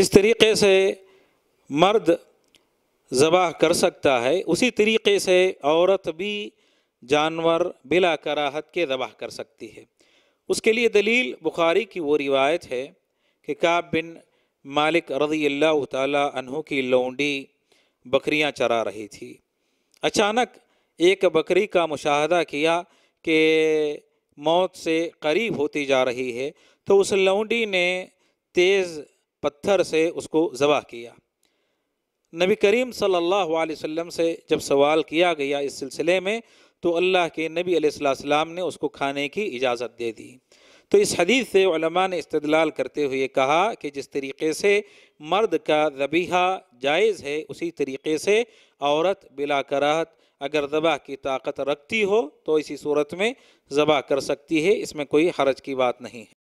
जिस तरीके से मर्द ज़बाह कर सकता है उसी तरीके से औरत भी जानवर बिला कराहत के ज़बाह कर सकती है उसके लिए दलील बुखारी की वो रिवायत है कि काब बिन मालिक रजी अल्लाह की लौंडी बकरियां चरा रही थी अचानक एक बकरी का मुशाहदा किया कि मौत से करीब होती जा रही है तो उस लौंडी ने तेज़ पत्थर से उसको ज़बह किया नबी करीम सल्लल्लाहु अलैहि वसल्लम से जब सवाल किया गया इस सिलसिले में तो अल्लाह के नबी अलैहिस्सलाम ने उसको खाने की इजाज़त दे दी तो इस हदीस से ने इस्तलाल करते हुए कहा कि जिस तरीके से मर्द का जबीहा जायज़ है उसी तरीके से औरत बिला कराहत अगर ज़बा की ताकत रखती हो तो इसी सूरत में ज़बा कर सकती है इसमें कोई हरज की बात नहीं है